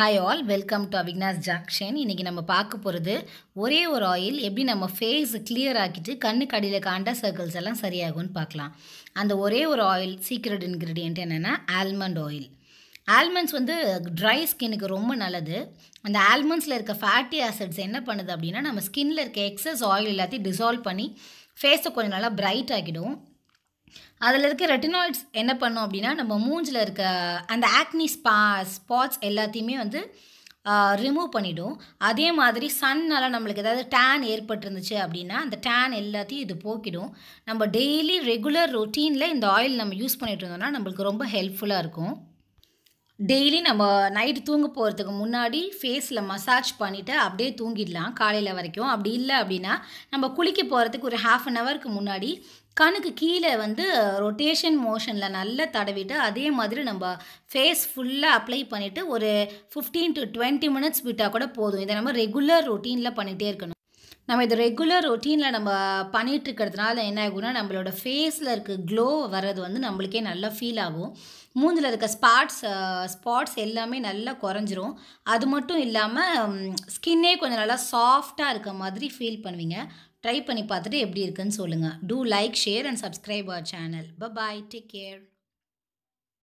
hi all welcome to அவிக்னாஸ் ஜாக்ஷன் இன்றைக்கி நம்ம பார்க்க போகிறது ஒரே ஒரு ஆயில் எப்படி நம்ம ஃபேஸ் கிளியர் ஆக்கிட்டு கண்ணுக்கு அடியில் காண்ட சர்க்கிள்ஸ் எல்லாம் சரியாகும்னு பார்க்கலாம் அந்த ஒரே ஒரு ஆயில் சீக்ரெட் இன்க்ரீடியன்ட் என்னென்னா ஆல்மண்ட் ஆயில் ஆல்மண்ட்ஸ் வந்து ட்ரை ஸ்கின்னுக்கு ரொம்ப நல்லது அந்த ஆல்மண்ட்ஸில் இருக்க ஃபேட்டி ஆசிட்ஸ் என்ன பண்ணுது அப்படின்னா நம்ம ஸ்கின்னில் இருக்க எக்ஸஸ் ஆயில் எல்லாத்தையும் டிசால்வ் பண்ணி ஃபேஸை கொஞ்சம் நல்லா பிரைட் ஆகிடும் அதில் இருக்க ரெட்டினாய்ட்ஸ் என்ன பண்ணும் அப்படின்னா நம்ம மூஞ்சில் இருக்க அந்த ஆக்னி ஸ்பா ஸ்பாட்ஸ் எல்லாத்தையுமே வந்து ரிமூவ் பண்ணிவிடும் அதே மாதிரி சன்னால் நம்மளுக்கு ஏதாவது டேன் ஏற்பட்டிருந்துச்சு அப்படின்னா அந்த டேன் எல்லாத்தையும் இது போக்கிடும் நம்ம டெய்லி ரெகுலர் ரொட்டீனில் இந்த ஆயில் நம்ம யூஸ் பண்ணிகிட்டு இருந்தோம்னா நம்மளுக்கு ரொம்ப ஹெல்ப்ஃபுல்லாக இருக்கும் டெய்லி நம்ம நைட்டு தூங்க போகிறதுக்கு முன்னாடி ஃபேஸில் மசாஜ் பண்ணிவிட்டு அப்படியே தூங்கிடலாம் காலையில் வரைக்கும் அப்படி இல்லை அப்படின்னா நம்ம குளிக்க போகிறதுக்கு ஒரு ஹாஃப் அன் ஹவருக்கு முன்னாடி கணுக்கு கீழே வந்து ரொட்டேஷன் மோஷனில் நல்லா தடவிட்டு அதே மாதிரி நம்ம ஃபேஸ் ஃபுல்லாக அப்ளை பண்ணிவிட்டு ஒரு ஃபிஃப்டீன் டு டுவெண்ட்டி மினிட்ஸ் விட்டால் கூட போதும் இதை நம்ம ரெகுலர் ரொட்டீனில் பண்ணிகிட்டே இருக்கணும் நம்ம இது ரெகுலர் ரொட்டீனில் நம்ம பண்ணிகிட்டு இருக்கிறதுனால என்ன ஆகும்னா நம்மளோட ஃபேஸில் இருக்க க்ளோ வர்றது வந்து நம்மளுக்கே நல்லா ஃபீல் ஆகும் மூஞ்சில் இருக்க ஸ்பாட்ஸ் ஸ்பாட்ஸ் எல்லாமே நல்லா குறைஞ்சிரும் அது மட்டும் இல்லாமல் ஸ்கின்னே கொஞ்சம் நல்லா சாஃப்டாக இருக்க மாதிரி ஃபீல் பண்ணுவீங்க ட்ரை பண்ணி பார்த்துட்டு எப்படி இருக்குன்னு சொல்லுங்கள் do like share and subscribe our channel bye take care